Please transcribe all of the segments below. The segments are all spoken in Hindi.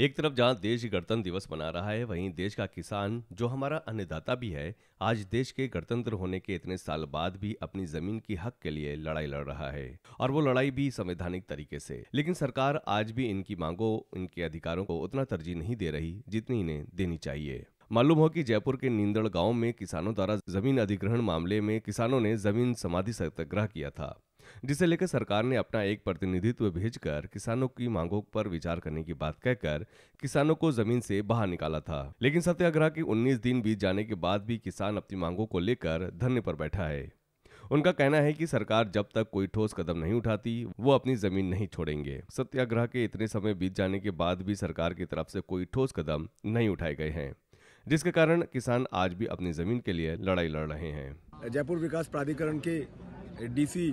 एक तरफ जहां देश गणतंत्र दिवस मना रहा है वहीं देश का किसान जो हमारा अन्नदाता भी है आज देश के गणतंत्र होने के इतने साल बाद भी अपनी जमीन की हक के लिए लड़ाई लड़ रहा है और वो लड़ाई भी संवैधानिक तरीके से लेकिन सरकार आज भी इनकी मांगों इनके अधिकारों को उतना तरजीह नहीं दे रही जितनी इन्हें देनी चाहिए मालूम हो कि जयपुर के नींदड़ गांव में किसानों द्वारा जमीन अधिग्रहण मामले में किसानों ने जमीन समाधि सत्याग्रह किया था जिसे लेकर सरकार ने अपना एक प्रतिनिधित्व भेजकर किसानों की मांगों पर विचार करने की बात कहकर किसानों को जमीन से बाहर निकाला था लेकिन सत्याग्रह के 19 दिन बीत जाने के बाद भी किसान अपनी मांगों को लेकर धरने पर बैठा है उनका कहना है कि सरकार जब तक कोई ठोस कदम नहीं उठाती वो अपनी जमीन नहीं छोड़ेंगे सत्याग्रह के इतने समय बीत जाने के बाद भी सरकार की तरफ से कोई ठोस कदम नहीं उठाए गए हैं जिसके कारण किसान आज भी अपनी जमीन के लिए लड़ाई लड़ रहे हैं जयपुर विकास प्राधिकरण के डीसी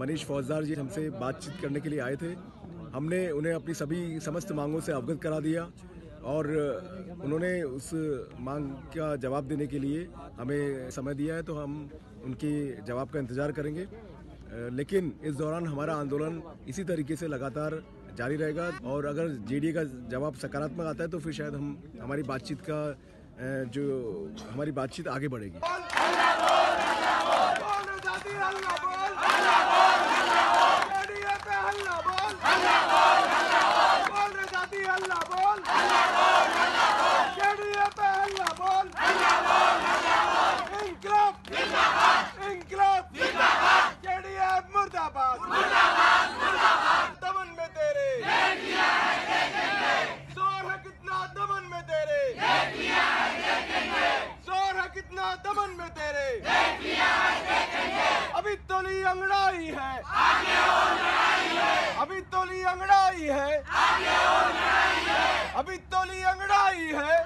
मनीष फौजदार जी हमसे बातचीत करने के लिए आए थे हमने उन्हें अपनी सभी समस्त मांगों से अवगत करा दिया और उन्होंने उस मांग का जवाब देने के लिए हमें समय दिया है तो हम उनके जवाब का इंतज़ार करेंगे लेकिन इस दौरान हमारा आंदोलन इसी तरीके से लगातार जारी रहेगा और अगर जेडीए का जवाब सकारात्मक आता है तो फिर शायद हम हमारी बातचीत का जो हमारी बातचीत आगे बढ़ेगी है अभी तो ली अंगड़ाई है है अभी तो ली अंगड़ाई है